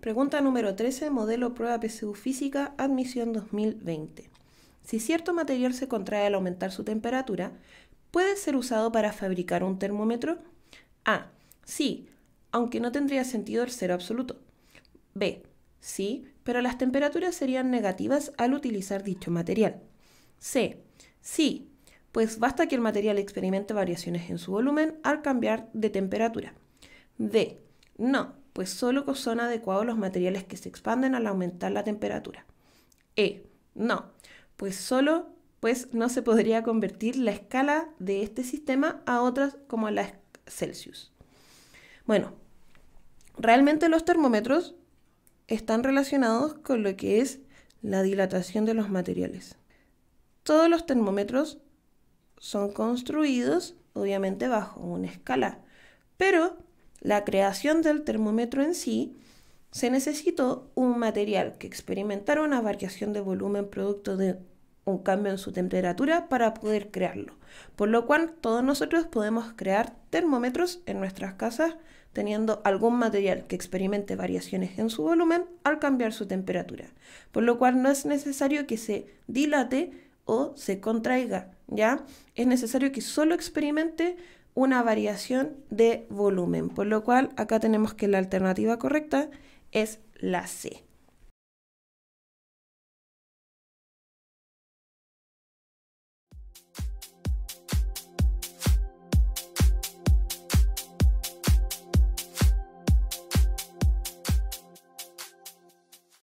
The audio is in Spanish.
Pregunta número 13, modelo prueba PSU física, admisión 2020. Si cierto material se contrae al aumentar su temperatura, ¿puede ser usado para fabricar un termómetro? A. Sí, aunque no tendría sentido el cero absoluto. B. Sí, pero las temperaturas serían negativas al utilizar dicho material. C. Sí, pues basta que el material experimente variaciones en su volumen al cambiar de temperatura. D. No, pues solo son adecuados los materiales que se expanden al aumentar la temperatura. E. No, pues solo pues no se podría convertir la escala de este sistema a otras como la Celsius. Bueno, realmente los termómetros están relacionados con lo que es la dilatación de los materiales. Todos los termómetros son construidos obviamente bajo una escala, pero la creación del termómetro en sí, se necesitó un material que experimentara una variación de volumen producto de un cambio en su temperatura para poder crearlo. Por lo cual todos nosotros podemos crear termómetros en nuestras casas teniendo algún material que experimente variaciones en su volumen al cambiar su temperatura. Por lo cual no es necesario que se dilate o se contraiga, ¿ya? Es necesario que solo experimente una variación de volumen, por lo cual acá tenemos que la alternativa correcta es la C.